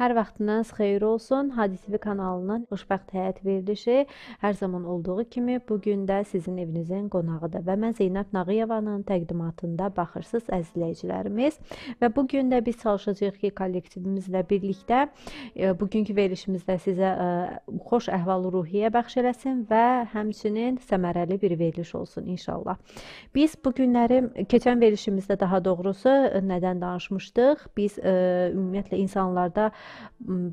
Hər vaxtınız xeyir olsun. Hadisvi kanalının xoşbəxt həyat verilişi hər zaman olduğu kimi bu gün də sizin evinizin qonağıdır və mən Zeynəb Nağıyevanın təqdimatında baxırsınız əzizləyicilərimiz və bu gün də biz çalışacağıq ki, kollektivimizlə birlikdə e, bugünkü verilişimizdə sizə e, xoş əhval-ruhiyyə bəxş eləsin və həmçinin səmərəli bir veriliş olsun inşallah. Biz bu günləri keçən verilişimizdə daha doğrusu nədən danışmışdıq? Biz e, ümumiyyətlə insanlarda e,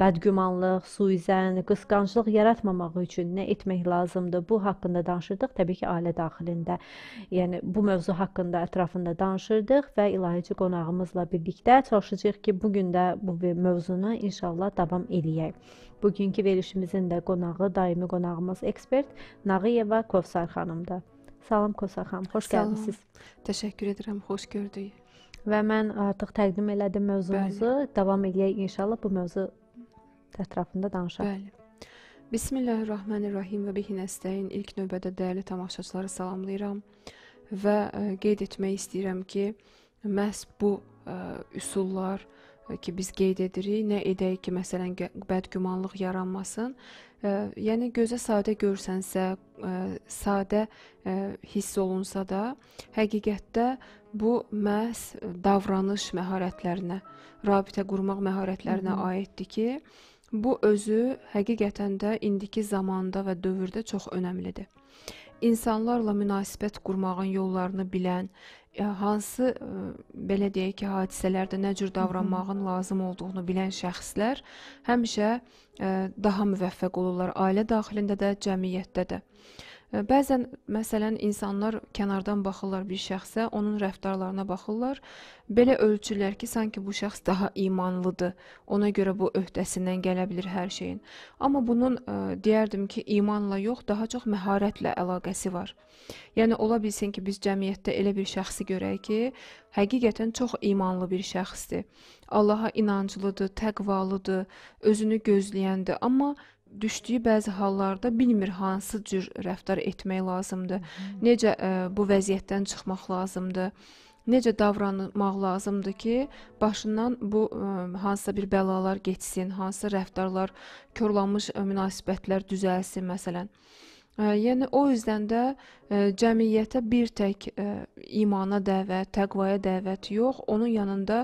bədgümanlıq, suizən, qısqanclıq yaratmamaq üçün nə etmək lazımdır? Bu haqqında danışırdıq, təbii ki, ailə daxilində. Yəni bu mövzu haqqında ətrafında danışırdıq və ilahiçi qonağımızla birlikdə çalışacağıq ki, bu gün də bu mövzunu inşallah davam eləyək. Bugünkü verilişimizin də qonağı daimi qonağımız ekspert Nağıyeva Kovsar xanımdır. Salam Kovsar xanım, xoş gəlmisiniz. Təşəkkür edirəm, xoş gördük. Və mən artıq təqdim elədim mövzumuzu. Bəli. Davam eləyək inşallah bu mövzu ətrafında danışaq. Bəli. Bismillahirrahmanirrahim və bihi nəstəyin. İlk növbədə dəyərli tamaşaçıları salamlayıram və e, qeyd etmək istəyirəm ki, məhz bu ə, e, üsullar e, ki biz qeyd edirik, nə edək ki, məsələn, bədgümanlıq yaranmasın. Ə, yəni gözə sadə görsənsə, ə, sadə ə, hiss olunsa da, həqiqətdə Bu məhz e, davranış məharətlərinə, rabitə qurmaq məharətlərinə Hı -hı. aiddir ki, bu özü həqiqətən də indiki zamanda və dövrdə çox əhəmilidir. İnsanlarla münasibət qurmağın yollarını bilən, e, hansı e, belə deyək ki, hadisələrdə nə cür davranmağın lazım olduğunu bilən şəxslər həmişə daha müvəffəq olurlar ailə daxilində də, cəmiyyətdə də. Bəzən məsələn insanlar kənardan baxırlar bir şəxsə, onun rəftarlarına baxırlar. Belə ölçürlər ki, sanki bu şəxs daha imanlıdır. Ona görə bu öhdəsindən gələ bilər hər şeyin. Amma bunun ə, e, deyərdim ki, imanla yox, daha çox məharətlə əlaqəsi var. Yəni ola bilsin ki, biz cəmiyyətdə elə bir şəxsi görək ki, həqiqətən çox imanlı bir şəxsdir. Allaha inanclıdır, təqvalıdır, özünü gözləyəndir, amma düşdüyü bəzi hallarda bilmir hansı cür rəftar etmək lazımdır. Mhm. Necə ə, e, bu vəziyyətdən çıxmaq lazımdır? Necə davranmaq lazımdır ki, başından bu ə, e, hansısa bir bəlalar getsin, hansısa rəftarlar, körlanmış e, münasibətlər düzəlsin məsələn. Yəni o üzdən də e, cəmiyyətə bir tək e, imana dəvət, təqvaya dəvət yox, onun yanında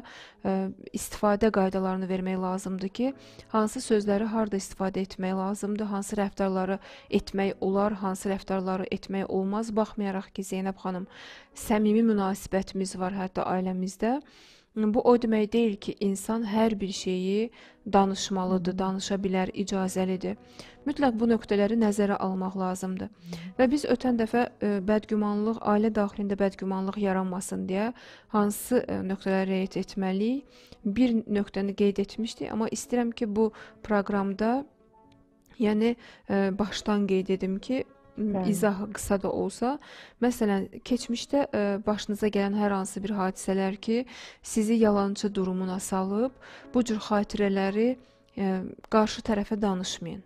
e, istifadə qaydalarını vermək lazımdır ki, hansı sözləri harda istifadə etmək lazımdır, hansı rəftarları etmək olar, hansı rəftarları etmək olmaz, baxmayaraq ki, Zeynəb xanım səmimi münasibətimiz var hətta ailəmizdə. Bu o demək deyil ki, insan hər bir şeyi danışmalıdır, danışa bilər, icazəlidir. Mütləq bu nöqtələri nəzərə almaq lazımdır. Və biz ötən dəfə e, bədgümanlıq, ailə daxilində bədgümanlıq yaranmasın deyə hansı e, nöqtələri rəyət etməliyik? Bir nöqtəni qeyd etmişdik, amma istəyirəm ki, bu proqramda yəni e, başdan qeyd edim ki, Bəli. izah qısa da olsa, məsələn, keçmişdə ə, e, başınıza gələn hər hansı bir hadisələr ki, sizi yalançı durumuna salıb, bu cür xatirələri ə, e, qarşı tərəfə danışmayın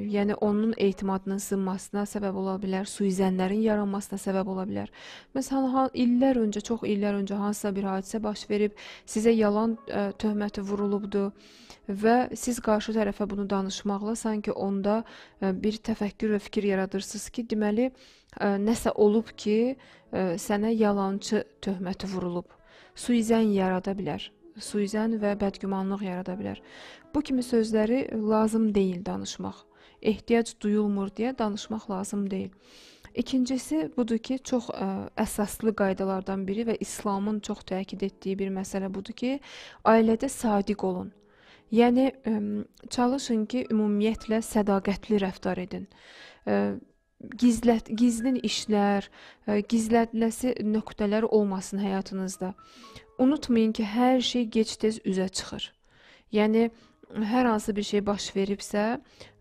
yəni onun etimadının sınmasına səbəb ola bilər, suizənlərin yaranmasına səbəb ola bilər. Məsələn, illər öncə, çox illər öncə hansısa bir hadisə baş verib, sizə yalan ə, e, töhməti vurulubdu və siz qarşı tərəfə bunu danışmaqla sanki onda ə, e, bir təfəkkür və fikir yaradırsınız ki, deməli, ə, e, nəsə olub ki, ə, sənə yalançı töhməti vurulub. Suizən yarada bilər suizən və bədgümanlıq yarada bilər. Bu kimi sözləri lazım deyil danışmaq. Ehtiyac duyulmur deyə danışmaq lazım deyil. İkincisi budur ki, çox ə, əsaslı qaydalardan biri və İslamın çox təkid etdiyi bir məsələ budur ki, ailədə sadiq olun. Yəni ə, çalışın ki, ümumiyyətlə sədaqətli rəftar edin. Ə, gizlət gizlin işlər, ə, gizlətləsi nöqtələr olmasın həyatınızda. Unutmayın ki, hər şey gec-tez üzə çıxır. Yəni hər hansı bir şey baş veribsə,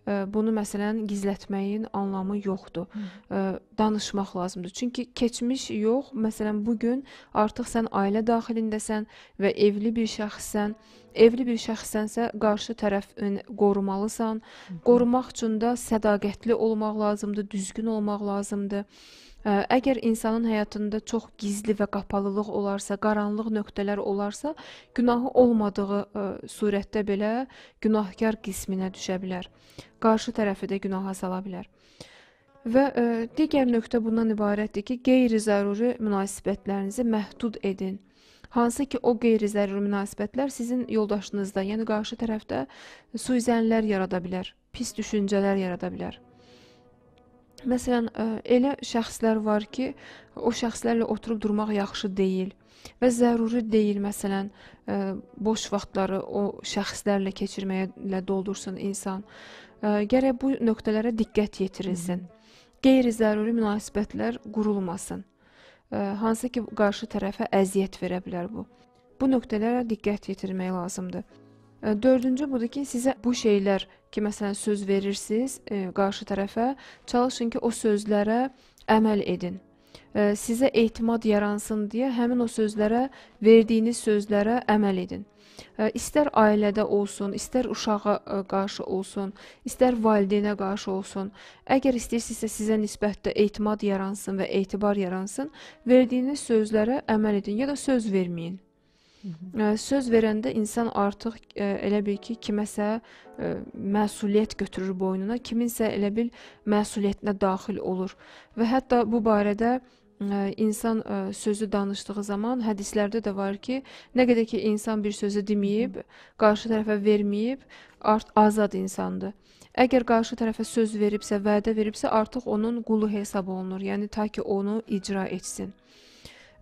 e, bunu məsələn gizlətməyin anlamı yoxdur. Hı. E, danışmaq lazımdır. Çünki keçmiş yox, məsələn bu gün artıq sən ailə daxilindəsən və evli bir şəxssən. Evli bir şəxssənsə qarşı tərəfin qorumalısan. Hı. Qorumaq üçün də sədaqətli olmaq lazımdır, düzgün olmaq lazımdır. Əgər insanın həyatında çox gizli və qapalılıq olarsa, qaranlıq nöqtələr olarsa, günahı olmadığı ə, surətdə belə günahkar qisminə düşə bilər. Qarşı tərəfi də günaha sala bilər. Və ə, digər nöqtə bundan ibarətdir ki, qeyri-zəruri münasibətlərinizi məhdud edin. Hansı ki, o qeyri-zəruri münasibətlər sizin yoldaşınızda, yəni qarşı tərəfdə suizənlər yarada bilər, pis düşüncələr yarada bilər. Məsələn, elə şəxslər var ki, o şəxslərlə oturub durmaq yaxşı deyil və zəruri deyil məsələn, boş vaxtları o şəxslərlə keçirməyə doldursun insan. Gərək bu nöqtələrə diqqət yetirilsin. Qeyri-zəruri münasibətlər qurulmasın. Hansı ki, qarşı tərəfə əziyyət verə bilər bu. Bu nöqtələrə diqqət yetirmək lazımdır. Dördüncü budur ki, sizə bu şeylər ki, məsələn, söz verirsiniz e, qarşı tərəfə, çalışın ki, o sözlərə əməl edin. E, sizə etimad yaransın deyə həmin o sözlərə, verdiyiniz sözlərə əməl edin. E, istər ailədə olsun, istər uşağa e, qarşı olsun, istər valideynə qarşı olsun. Əgər istəyirsinizsə sizə nisbətdə etimad yaransın və etibar yaransın, verdiyiniz sözlərə əməl edin ya da söz verməyin. Söz verəndə insan artıq elə bil ki, kiməsə məsuliyyət götürür boynuna, kiminsə elə bil məsuliyyətinə daxil olur. Və hətta bu barədə insan sözü danışdığı zaman hədislərdə də var ki, nə qədər ki insan bir sözü deməyib, qarşı tərəfə verməyib, art azad insandır. Əgər qarşı tərəfə söz veribsə, vədə veribsə, artıq onun qulu hesab olunur. Yəni ta ki onu icra etsin.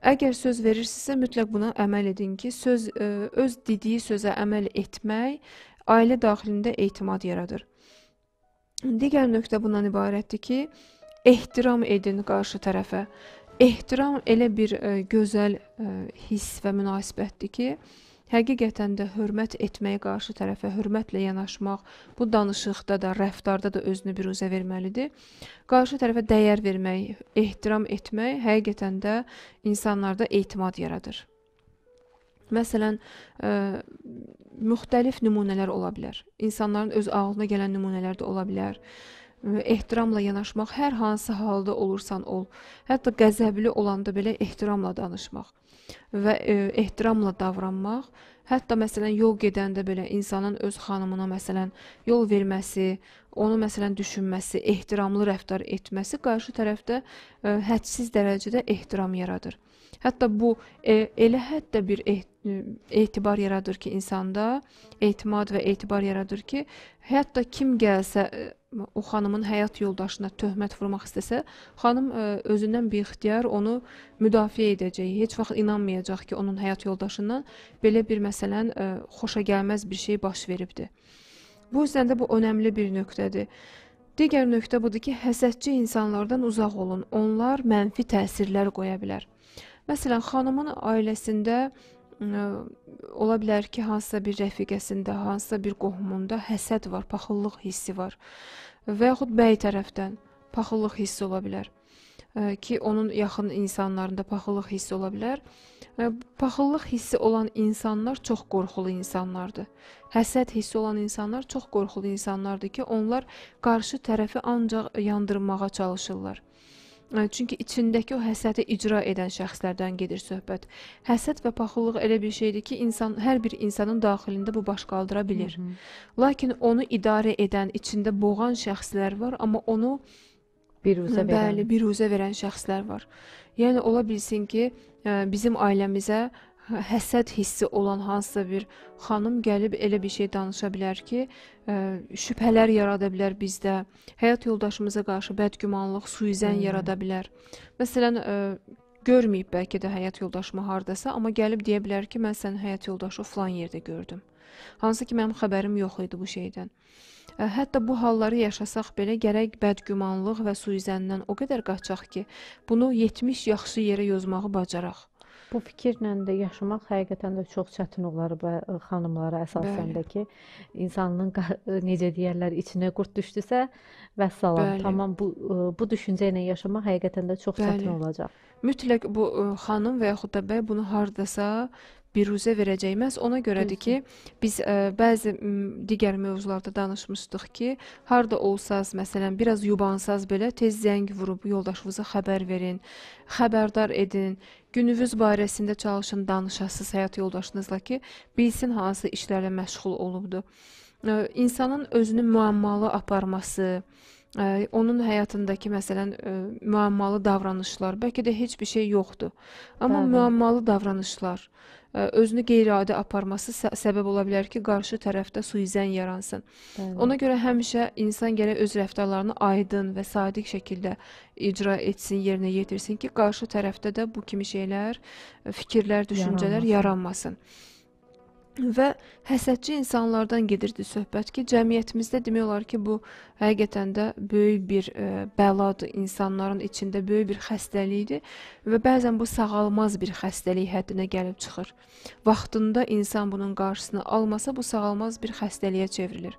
Əgər söz verirsinizsə, mütləq buna əməl edin ki, söz ə, e, öz dediyi sözə əməl etmək ailə daxilində etimad yaradır. Digər nöqtə bundan ibarətdir ki, ehtiram edin qarşı tərəfə. Ehtiram elə bir ə, e, gözəl ə, e, hiss və münasibətdir ki, Həqiqətən də hörmət etməyə qarşı tərəfə hörmətlə yanaşmaq bu danışıqda da, rəftarda da özünü biruzə verməlidir. Qarşı tərəfə dəyər vermək, ehtiram etmək həqiqətən də insanlarda etimad yaradır. Məsələn, ə, müxtəlif nümunələr ola bilər. İnsanların öz ağlına gələn nümunələr də ola bilər ehtiramla yanaşmaq, hər hansı halda olursan ol, hətta qəzəbli olanda belə ehtiramla danışmaq və e, ehtiramla davranmaq, hətta məsələn yol gedəndə belə insanın öz xanımına məsələn yol verməsi, onu məsələn düşünməsi, ehtiramlı rəftar etməsi qarşı tərəfdə e, hədsiz dərəcədə ehtiram yaradır. Hətta bu e, elə hətta bir eht etibar yaradır ki, insanda etimad və etibar yaradır ki, hətta kim gəlsə e, o xanımın həyat yoldaşına töhmət vurmaq istəsə, xanım ə, e, özündən bixtiyar onu müdafiə edəcək. Heç vaxt inanmayacaq ki, onun həyat yoldaşından belə bir məsələn ə, e, xoşa gəlməz bir şey baş veribdi. Bu üzdən də bu önəmli bir nöqtədir. Digər nöqtə budur ki, həsədçi insanlardan uzaq olun. Onlar mənfi təsirlər qoya bilər. Məsələn, xanımın ailəsində ola bilər ki, hansısa bir rəfiqəsində, hansısa bir qohumunda həsəd var, paxıllıq hissi var. Və yaxud bəy tərəfdən paxıllıq hissi ola bilər ki, onun yaxın insanlarında paxıllıq hissi ola bilər. Paxıllıq hissi olan insanlar çox qorxulu insanlardır. Həsəd hissi olan insanlar çox qorxulu insanlardır ki, onlar qarşı tərəfi ancaq yandırmağa çalışırlar. Çünki içindəki o həsəti icra edən şəxslərdən gedir söhbət. Həsəd və paxıllıq elə bir şeydir ki, insan hər bir insanın daxilində bu baş qaldıra bilir. Hı -hı. Lakin onu idarə edən, içində boğan şəxslər var, amma onu biruzə verən, bəli, biruzə verən şəxslər var. Yəni ola bilsin ki, bizim ailəmizə həsəd hissi olan hansısa bir xanım gəlib elə bir şey danışa bilər ki, e, şübhələr yarada bilər bizdə. Həyat yoldaşımıza qarşı bədgümanlıq, suizən hmm. yarada bilər. Məsələn, e, görməyib bəlkə də həyat yoldaşımı hardasa, amma gəlib deyə bilər ki, mən sənin həyat yoldaşı falan yerdə gördüm. Hansı ki, mənim xəbərim yox idi bu şeydən. E, hətta bu halları yaşasaq belə gərək bədgümanlıq və suizəndən o qədər qaçaq ki, bunu 70 yaxşı yerə yozmağı bacaraq bu fikirlə də yaşamaq həqiqətən də çox çətin olar və e, xanımlara əsasən Bəli. də ki, insanın e, necə deyirlər, içinə qurd düşdüsə, vəssalam, Bəli. tamam bu e, bu düşüncə ilə yaşamaq həqiqətən də çox Bəli. çətin olacaq. Mütləq bu ə, xanım və yaxud da bəy bunu hardasa biruzə verəcəyimiz ona görədir ki, biz ə, e, bəzi digər mövzularda danışmışdıq ki, harda olsaz, məsələn, biraz yubansaz belə tez zəng vurub yoldaşınıza xəbər verin, xəbərdar edin. Gününüz barəsində çalışın, danışasız həyat yoldaşınızla ki, bilsin hansı işlərlə məşğul olubdu. Ə, e, insanın özünü müəmmalı aparması, onun həyatındakı məsələn e, müəmmalı davranışlar, bəlkə də heç bir şey yoxdur. Amma Bəli. müəmmalı davranışlar e, özünü qeyri-adi aparması səbəb ola bilər ki, qarşı tərəfdə suizən yaransın. Bəli. Ona görə həmişə insan gərək öz rəftarlarını aydın və sadiq şəkildə icra etsin, yerinə yetirsin ki, qarşı tərəfdə də bu kimi şeylər, e, fikirlər, düşüncələr yaranmasın. yaranmasın və həsədçi insanlardan gedirdi söhbət ki, cəmiyyətimizdə demək olar ki, bu həqiqətən də böyük bir ə, e, bəladır, insanların içində böyük bir xəstəlikdir və bəzən bu sağalmaz bir xəstəlik həddinə gəlib çıxır. Vaxtında insan bunun qarşısını almasa bu sağalmaz bir xəstəliyə çevrilir.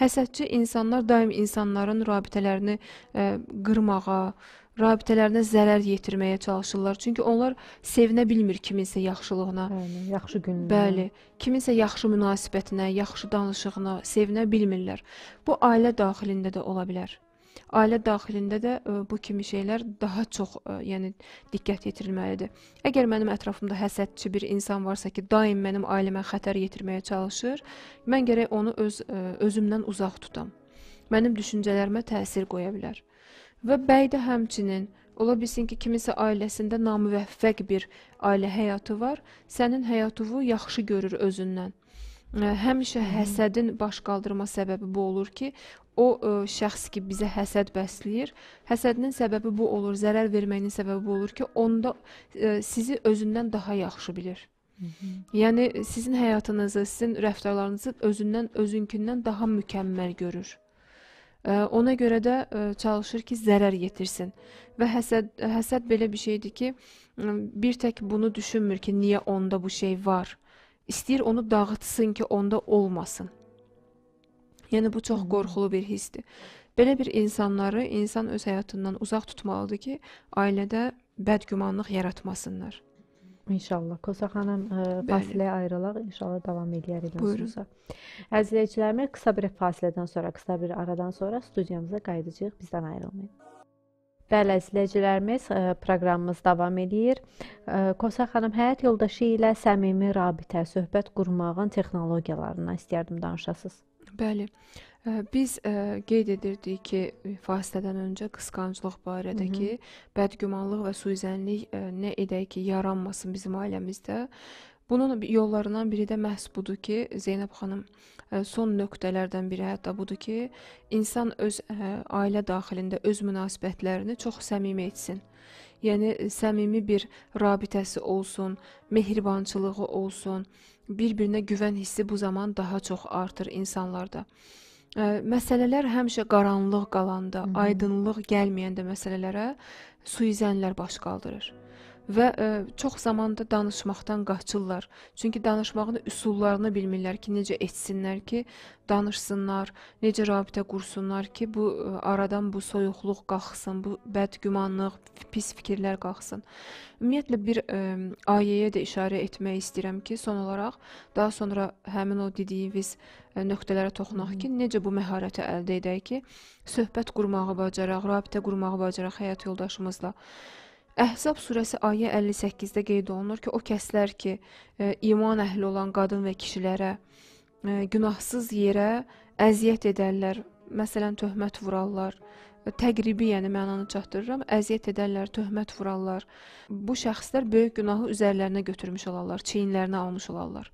Həsədçi insanlar daim insanların rabitələrini ə, e, qırmağa, rabitələrinə zərər yetirməyə çalışırlar. Çünki onlar sevinə bilmir kiminsə yaxşılığına. Bəli, yaxşı gününə. Bəli, kiminsə yaxşı münasibətinə, yaxşı danışığına sevinə bilmirlər. Bu ailə daxilində də ola bilər. Ailə daxilində də ə, e, bu kimi şeylər daha çox, ə, e, yəni diqqət yetirilməlidir. Əgər mənim ətrafımda həsədçi bir insan varsa ki, daim mənim ailəmə xətər yetirməyə çalışır, mən gərək onu öz ə, e, özümdən uzaq tutam. Mənim düşüncələrimə təsir qoya bilər. Və bəy də həmçinin ola bilsin ki, kiminsə ailəsində namüvəffəq bir ailə həyatı var, sənin həyatını yaxşı görür özündən. Həmişə həsədin baş qaldırma səbəbi bu olur ki, o ə, şəxs ki bizə həsəd bəsləyir, həsədinin səbəbi bu olur, zərər verməyinin səbəbi bu olur ki, onda ə, sizi özündən daha yaxşı bilir. Hı -hı. Yəni sizin həyatınızı, sizin rəftarlarınızı özündən, özünkindən daha mükəmməl görür. Ona görə də e, çalışır ki, zərər yetirsin. Və həsəd həsəd belə bir şeydir ki, bir tək bunu düşünmür ki, niyə onda bu şey var. İstəyir onu dağıtsın ki, onda olmasın. Yəni bu çox qorxulu bir hissdir. Belə bir insanları insan öz həyatından uzaq tutmalıdır ki, ailədə bədgümanlıq yaratmasınlar. İnşallah. Kosa xanım e, ə, fasiləyə ayrılaq. İnşallah davam eləyərik. Buyurun. Əziz izləyicilərimiz, qısa bir fasilədən sonra, qısa bir aradan sonra studiyamıza qayıdacağıq. Bizdən ayrılmayın. Bəli, izləyicilərimiz, e, proqramımız davam eləyir. E, Kosa xanım həyat yoldaşı ilə səmimi rabitə, söhbət qurmağın texnologiyalarından istərdim danışasınız. Bəli. Biz ə, qeyd edirdik ki, fasilədən öncə qısqanclıq barədəki Hı -hı. bədgümanlıq və suizənlik ə, nə edək ki, yaranmasın bizim ailəmizdə. Bunun yollarından biri də məhz budur ki, Zeynəb xanım ə, son nöqtələrdən biri hətta budur ki, insan öz ə, ailə daxilində öz münasibətlərini çox səmimi etsin. Yəni səmimi bir rabitəsi olsun, mehribançılığı olsun. Bir-birinə güvən hissi bu zaman daha çox artır insanlarda ə, məsələlər həmişə qaranlıq qalanda, Hı -hı. aydınlıq gəlməyəndə məsələlərə suizənlər baş qaldırır və ə, e, çox zamanda danışmaqdan qaçırlar. Çünki danışmağın üsullarını bilmirlər ki, necə etsinlər ki, danışsınlar, necə rabitə qursunlar ki, bu ə, e, aradan bu soyuqluq qalxsın, bu bədgümanlıq, pis fikirlər qalxsın. Ümumiyyətlə bir ə, e, ayəyə də işarə etmək istəyirəm ki, son olaraq daha sonra həmin o dediyimiz nöqtələrə toxunaq ki, necə bu məharəti əldə edək ki, söhbət qurmağı bacaraq, rabitə qurmağı bacaraq həyat yoldaşımızla. Əhzab surəsi ayə 58-də qeyd olunur ki, o kəslər ki, e, iman əhli olan qadın və kişilərə e, günahsız yerə əziyyət edərlər, məsələn töhmət vurarlar. E, təqribi, yəni mənanı çatdırıram, əziyyət edərlər, töhmət vurarlar. Bu şəxslər böyük günahı üzərlərinə götürmüş olarlar, çiyinlərinə almış olarlar.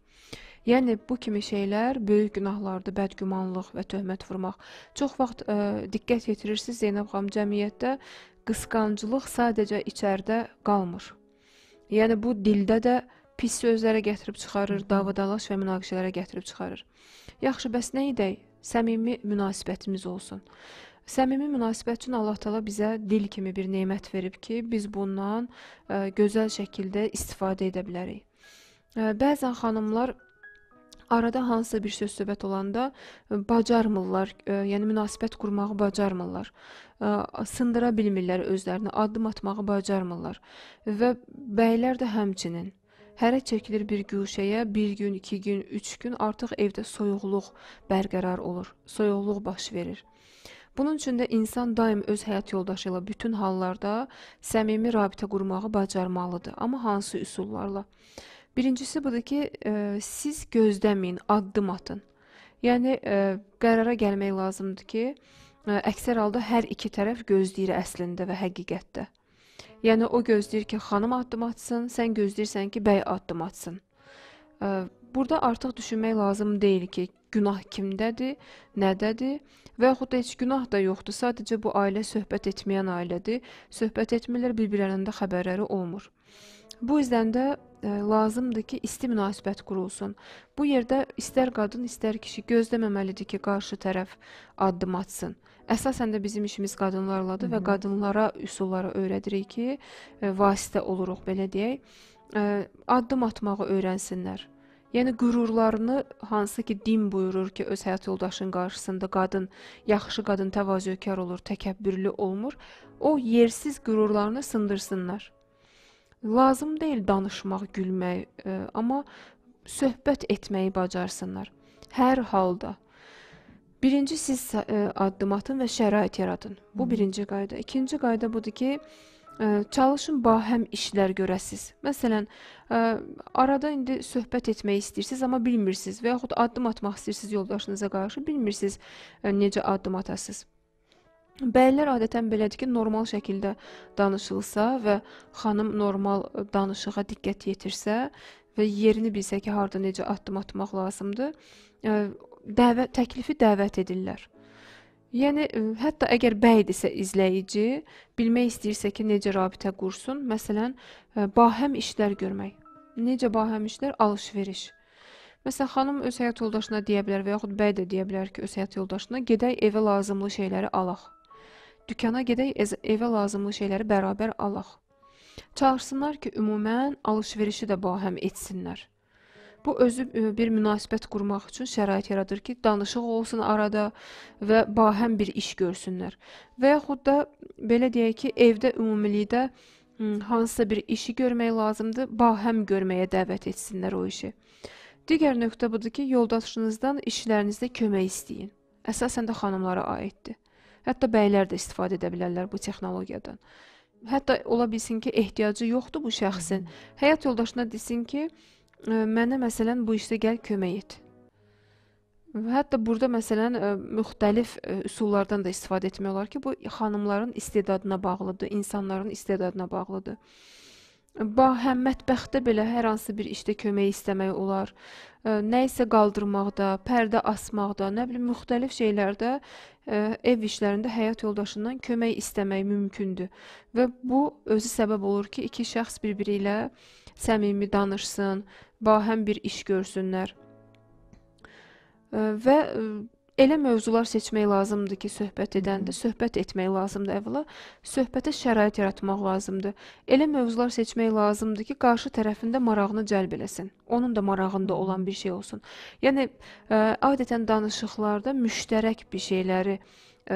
Yəni bu kimi şeylər böyük günahlardır, bədgümanlıq və töhmət vurmaq. Çox vaxt ə, e, diqqət yetirirsiniz Zeynəb xanım cəmiyyətdə qısqanclıq sadəcə içəridə qalmır. Yəni bu dildə də pis sözlərə gətirib çıxarır, dava-dalaş və münaqişələrə gətirib çıxarır. Yaxşı, bəs nə edək? Səmimi münasibətimiz olsun. Səmimi münasibət üçün Allah Taala bizə dil kimi bir nemət verib ki, biz bundan ə, e, gözəl şəkildə istifadə edə bilərik. Ə, e, bəzən xanımlar arada hansısa bir söz-söhbət olanda bacarmırlar, yəni münasibət qurmağı bacarmırlar. Sındıra bilmirlər özlərini, addım atmağı bacarmırlar. Və bəylər də həmçinin Hərə çəkilir bir güşəyə, bir gün, iki gün, üç gün artıq evdə soyuqluq bərqərar olur, soyuqluq baş verir. Bunun üçün də insan daim öz həyat yoldaşı ilə bütün hallarda səmimi rabitə qurmağı bacarmalıdır, amma hansı üsullarla? Birincisi budur ki, e, siz gözləməyin, addım atın. Yəni e, qərara gəlmək lazımdır ki, e, əksər halda hər iki tərəf gözləyir əslində və həqiqətdə. Yəni o gözləyir ki, xanım addım atsın, sən gözləyirsən ki, bəy addım atsın. E, burada artıq düşünmək lazım deyil ki, günah kimdədir, nədədir və yaxud da heç günah da yoxdur. Sadəcə bu ailə söhbət etməyən ailədir. Söhbət etmirlər, bir-birlərindən xəbərləri olmur. Bu üzdən də ə, e, lazımdır ki, isti münasibət qurulsun. Bu yerdə istər qadın, istər kişi gözləməməlidir ki, qarşı tərəf addım atsın. Əsasən də bizim işimiz qadınlarladır Hı -hı. və qadınlara üsulları öyrədirik ki, ə, e, vasitə oluruq belə deyək, ə, e, addım atmağı öyrənsinlər. Yəni qürurlarını hansı ki din buyurur ki, öz həyat yoldaşının qarşısında qadın, yaxşı qadın təvazökar olur, təkəbbürlü olmur, o yersiz qürurlarını sındırsınlar. Lazım deyil danışmaq, gülmək, ə, e, amma söhbət etməyi bacarsınlar. Hər halda. Birinci siz ə, e, addım atın və şərait yaradın. Bu birinci qayda. İkinci qayda budur ki, ə, e, çalışın bahəm işlər görəsiz. Məsələn, ə, arada indi söhbət etmək istəyirsiniz, amma bilmirsiniz və yaxud addım atmaq istəyirsiniz yoldaşınıza qarşı, bilmirsiniz ə, necə addım atasınız. Bəylər adətən belədir ki, normal şəkildə danışılsa və xanım normal e, danışığa diqqət yetirsə və yerini bilsə ki, harda necə addım atmaq lazımdır, e, dəvət təklifi dəvət edirlər. Yəni e, hətta əgər bəydirsə izləyici bilmək istəyirsə ki, necə rabitə qursun, məsələn, bahəm işlər görmək. Necə bahəm işlər? Alış-veriş. Məsələn, xanım öz həyat yoldaşına deyə bilər və yaxud bəy də deyə bilər ki, öz həyat yoldaşına gedək evə lazımlı şeyləri alaq. Dükana gedək, evə lazımlı şeyləri bərabər alaq. Çalışsınlar ki, ümumən alış-verişi də bahəm etsinlər. Bu özü e, bir münasibət qurmaq üçün şərait yaradır ki, danışıq olsun arada və bahəm bir iş görsünlər. Və yaxud da belə deyək ki, evdə ümumilikdə hansısa bir işi görmək lazımdır, bahəm görməyə dəvət etsinlər o işi. Digər nöqtə budur ki, yoldaşınızdan işlərinizdə kömək istəyin. Əsasən də xanımlara aiddir. Hətta bəylər də istifadə edə bilərlər bu texnologiyadan. Hətta ola bilsin ki, ehtiyacı yoxdur bu şəxsin. Həyat yoldaşına desin ki, mənə məsələn bu işdə gəl kömək et. Hətta burada məsələn müxtəlif üsullardan da istifadə etmək olar ki, bu xanımların istedadına bağlıdır, insanların istedadına bağlıdır. Bah həm mətbəxdə belə hər hansı bir işdə kömək istəmək olar nə isə qaldırmaqda, pərdə asmaqda, nə bilim müxtəlif şeylərdə ev işlərində həyat yoldaşından kömək istəmək mümkündür. Və bu özü səbəb olur ki, iki şəxs bir-biri ilə səmimi danışsın, bahəm bir iş görsünlər. Və elə mövzular seçmək lazımdır ki, söhbət edəndə söhbət etmək lazımdır əvvəla, söhbətə şərait yaratmaq lazımdır. Elə mövzular seçmək lazımdır ki, qarşı tərəfin də marağını cəlb eləsin. Onun da marağında olan bir şey olsun. Yəni ə, e, adətən danışıqlarda müştərək bir şeyləri ə,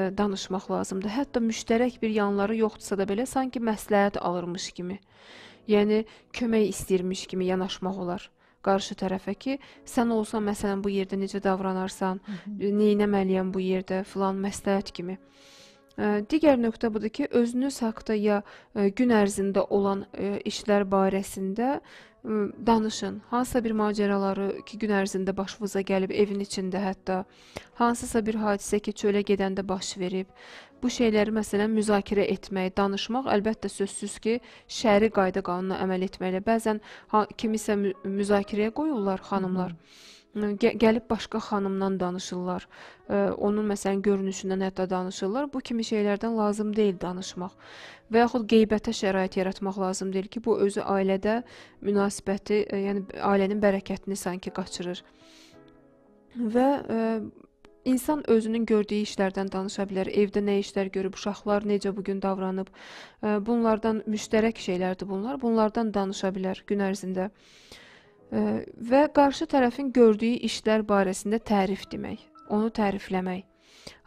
e, danışmaq lazımdır. Hətta müştərək bir yanları yoxdursa da belə sanki məsləhət alırmış kimi, yəni kömək istəyirmiş kimi yanaşmaq olar qarşı tərəfə ki, sən olsan məsələn bu yerdə necə davranarsan, neynəməliyəm bu yerdə filan məsləhət kimi. Digər nöqtə budur ki, özünüz haqqda ya gün ərzində olan işlər barəsində danışın. Hansısa bir macəraları 2 gün ərzində başınıza gəlib, evin içində hətta hansısa bir hadisə ki, çölə gedəndə baş verib. Bu şeyləri məsələn müzakirə etmək, danışmaq əlbəttə sözsüz ki, şəri qayda qanununa əməl etməklə. Bəzən ha, kimisə müzakirəyə qoyurlar xanımlar. Hı -hı gəlib başqa xanımdan danışırlar. Onun məsələn görünüşündən hətta danışırlar. Bu kimi şeylərdən lazım deyil danışmaq. Və yaxud qeybətə şərait yaratmaq lazım deyil ki, bu özü ailədə münasibəti, yəni ailənin bərəkətini sanki qaçırır. Və ə, İnsan özünün gördüyü işlərdən danışa bilər. Evdə nə işlər görüb, uşaqlar necə bu gün davranıb. Bunlardan müştərək şeylərdir bunlar. Bunlardan danışa bilər gün ərzində və qarşı tərəfin gördüyü işlər barəsində tərif demək, onu tərifləmək.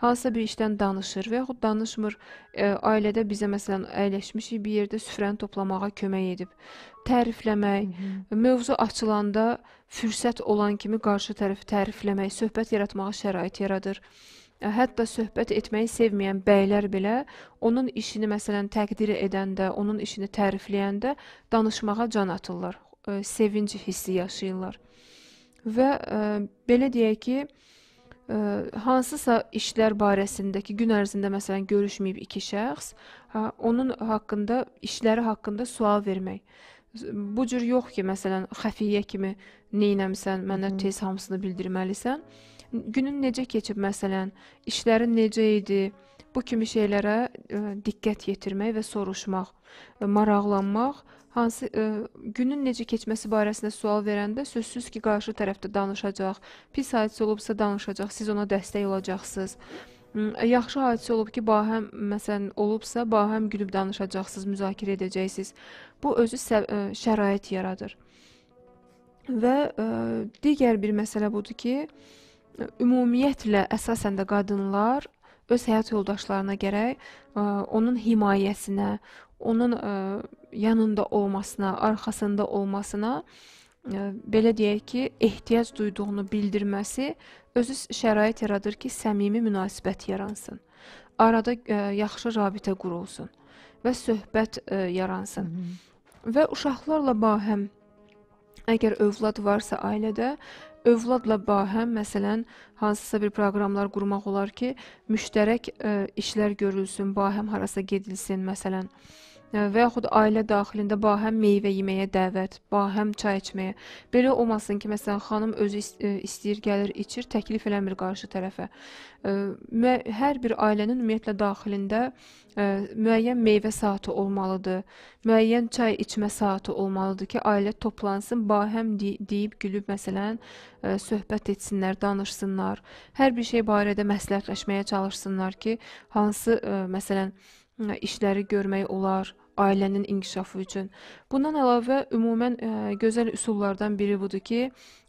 Hansısa bir işdən danışır və yaxud danışmır. E, ailədə bizə məsələn əyləşmişik bir yerdə süfrəni toplamağa kömək edib. Tərifləmək, Hı -hı. mövzu açılanda fürsət olan kimi qarşı tərəfi tərifləmək, söhbət yaratmağa şərait yaradır. Hətta söhbət etməyi sevməyən bəylər belə onun işini məsələn təqdir edəndə, onun işini tərifləyəndə danışmağa can atırlar ə, e, sevinc hissi yaşayırlar. Və ə, e, belə deyək ki, ə, e, hansısa işlər barəsindəki gün ərzində məsələn görüşməyib iki şəxs, hə, onun haqqında, işləri haqqında sual vermək. Bu cür yox ki, məsələn, xəfiyyə kimi neynəmsən, mənə tez hamısını bildirməlisən. Günün necə keçib məsələn, işlərin necə idi? Bu kimi şeylərə ə, diqqət yetirmək və soruşmaq, ə, maraqlanmaq hansı ə, e, günün necə keçməsi barəsində sual verəndə sözsüz ki, qarşı tərəfdə danışacaq. Pis hadisə olubsa danışacaq, siz ona dəstək olacaqsınız. E, yaxşı hadisə olub ki, bahəm məsələn olubsa, bahəm gülüb danışacaqsınız, müzakirə edəcəksiniz. Bu özü e, şərait yaradır. Və ə, digər bir məsələ budur ki, ümumiyyətlə əsasən də qadınlar öz həyat yoldaşlarına gərək ə, onun himayəsinə, onun ə, e, yanında olmasına, arxasında olmasına ə, e, belə deyək ki, ehtiyac duyduğunu bildirməsi özü şərait yaradır ki, səmimi münasibət yaransın. Arada ə, e, yaxşı rabitə qurulsun və söhbət ə, yaransın. Hı -hı. Və uşaqlarla bahəm əgər övlad varsa ailədə, övladla bahəm, məsələn, hansısa bir proqramlar qurmaq olar ki, müştərək ə, e, işlər görülsün, bahəm harasa gedilsin, məsələn və yaxud ailə daxilində bahəm meyvə yeməyə dəvət, bahəm çay içməyə. Belə olmasın ki, məsələn, xanım özü e, istəyir, gəlir, içir, təklif eləmir qarşı tərəfə. Hər bir ailənin ümumiyyətlə daxilində e, müəyyən meyvə saatı olmalıdır, müəyyən çay içmə saatı olmalıdır ki, ailə toplansın, bahəm deyib gülüb məsələn e, söhbət etsinlər, danışsınlar. Hər bir şey barədə məsləhətləşməyə çalışsınlar ki, hansı məsələn işləri görmək olar, ailənin inkişafı üçün. Bundan əlavə ümumən ə, gözəl üsullardan biri budur ki,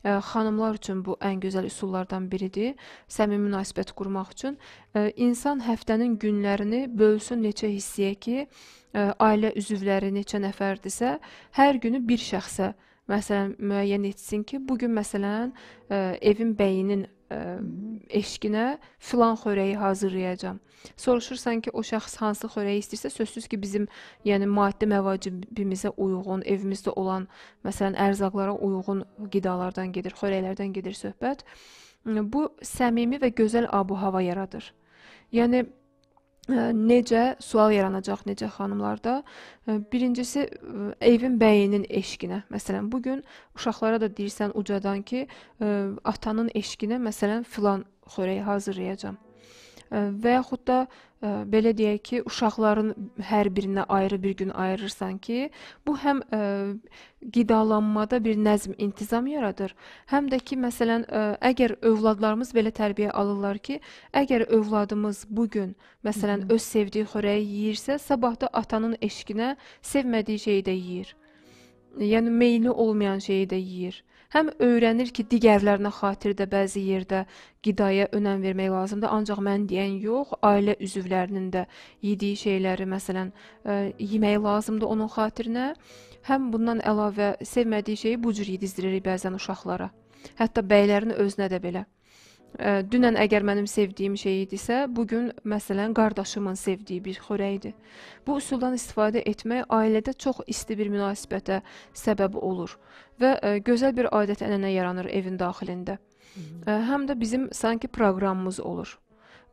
ə, xanımlar üçün bu ən gözəl üsullardan biridir. Səmimi münasibət qurmaq üçün ə, insan həftənin günlərini bölsün neçə hissəyə ki, ə, ailə üzvləri neçə nəfərdirsə, hər günü bir şəxsə, məsələn, müəyyən etsin ki, bu gün məsələn ə, evin bəyinin ə, eşqinə filan xörəyi hazırlayacam. Soruşursan ki, o şəxs hansı xörəyi istəyirsə, sözsüz ki, bizim, yəni maddi məvacibimizə uyğun, evimizdə olan, məsələn, ərzaqlara uyğun qidalardan gedir, xörəklərdən gedir söhbət. Bu səmimi və gözəl abu-hava yaradır. Yəni necə sual yaranacaq necə xanımlarda? Birincisi evin bəyinin eşqinə. Məsələn, bu gün uşaqlara da deyirsən ucadan ki, atanın eşqinə məsələn filan xörəyi hazırlayacağam və yaxud da belə deyək ki, uşaqların hər birinə ayrı bir gün ayırırsan ki, bu həm ə, qidalanmada bir nəzm, intizam yaradır, həm də ki, məsələn, ə, əgər övladlarımız belə tərbiyə alırlar ki, əgər övladımız bu gün, məsələn, öz sevdiyi xörəyi yeyirsə, sabah da atanın eşqinə sevmədiyi şeyi də yeyir. Yəni meyli olmayan şeyi də yeyir. Həm öyrənir ki, digərlərinə xatirdə bəzi yerdə qidaya önəm vermək lazımdır, ancaq mən deyən yox, ailə üzvlərinin də yediyi şeyləri məsələn e, yemək lazımdır onun xatirinə. Həm bundan əlavə sevmədiyi şeyi bu cür yedizdiririk bəzən uşaqlara. Hətta bəylərin özünə də belə. Dünən əgər mənim sevdiyim şey idisə, bu gün məsələn qardaşımın sevdiyi bir xörəkdir. Bu üsuldan istifadə etmək ailədə çox isti bir münasibətə səbəb olur və gözəl bir adət-ənənə yaranır evin daxilində. Həm də bizim sanki proqramımız olur.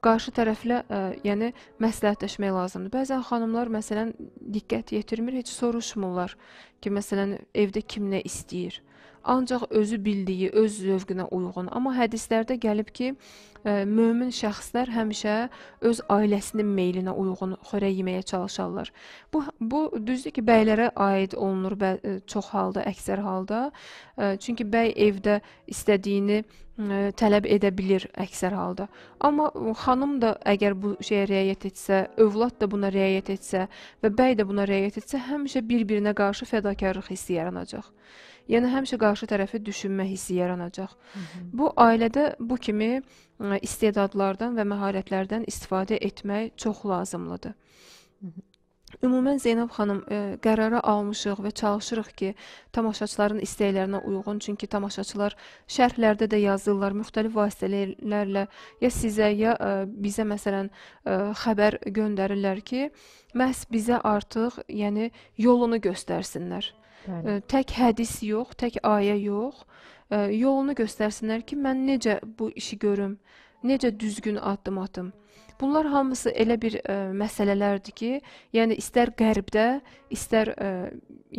Qarşı tərəflə, ə, yəni məsləhətləşmək lazımdır. Bəzən xanımlar məsələn diqqət yetirmir, heç soruşmurlar ki, məsələn evdə kim nə istəyir. Hı ancaq özü bildiyi, öz zövqünə uyğun. Amma hədislərdə gəlib ki, ə, e, mömin şəxslər həmişə öz ailəsinin meylinə uyğun xörək yeməyə çalışarlar. Bu bu düzdür ki, bəylərə aid olunur və ə, e, çox halda, əksər halda. Ə, e, çünki bəy evdə istədiyini ə, tələb edə bilir əksər halda. Amma xanım da əgər bu şeyə riayət etsə, övlad da buna riayət etsə və bəy də buna riayət etsə, həmişə bir-birinə qarşı fədakarlıq hissi yaranacaq yəni həmişə qarşı tərəfi düşünmə hissi yaranacaq. Hı -hı. Bu ailədə bu kimi ə, e, istedadlardan və məharətlərdən istifadə etmək çox lazımlıdır. Hı -hı. Ümumən Zeynəb xanım ə, e, qərara almışıq və çalışırıq ki, tamaşaçıların istəklərinə uyğun, çünki tamaşaçılar şərhlərdə də yazırlar, müxtəlif vasitələrlə ya sizə ya ə, e, bizə məsələn ə, xəbər göndərirlər ki, məhz bizə artıq, yəni yolunu göstərsinlər. Hı Bəli. Tək hədis yox, tək ayə yox. Yolunu göstərsinlər ki, mən necə bu işi görüm, necə düzgün addım atım. Bunlar hamısı elə bir ə, məsələlərdir ki, yəni istər qərbdə, istər ə,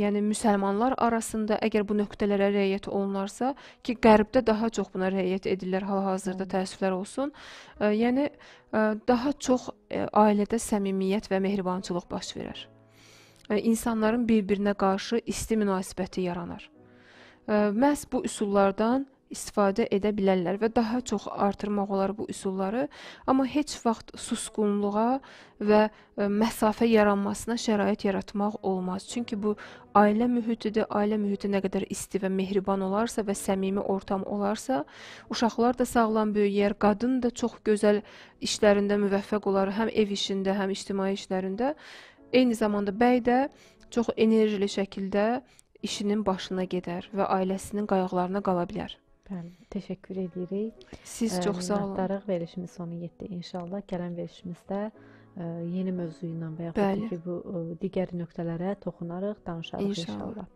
yəni müsəlmanlar arasında əgər bu nöqtələrə riayət olunarsa, ki qərbdə daha çox buna riayət edirlər hal-hazırda təəssüflər olsun. Ə, yəni ə, daha çox ə, ailədə səmimiyyət və mehribançılıq baş verər insanların bir-birinə qarşı isti münasibəti yaranar. Məhz bu üsullardan istifadə edə bilərlər və daha çox artırmaq olar bu üsulları, amma heç vaxt susqunluğa və e, məsafə yaranmasına şərait yaratmaq olmaz. Çünki bu ailə mühitidir. Ailə mühiti nə qədər isti və mehriban olarsa və səmimi ortam olarsa, uşaqlar da sağlam böyüyər, qadın da çox gözəl işlərində müvəffəq olar, həm ev işində, həm ictimai işlərində. Eyni zamanda bəy də çox enerjili şəkildə işinin başına gedər və ailəsinin qayğılarına qala bilər. Bəli, təşəkkür edirik. Siz ə, çox sağ olun. Tarix verilişimiz sona yetdi. İnşallah gələn verilişimizdə ə, yeni mövzu ilə və yaxud da ki, bu ə, digər nöqtələrə toxunarıq, danışarıq inşallah. inşallah.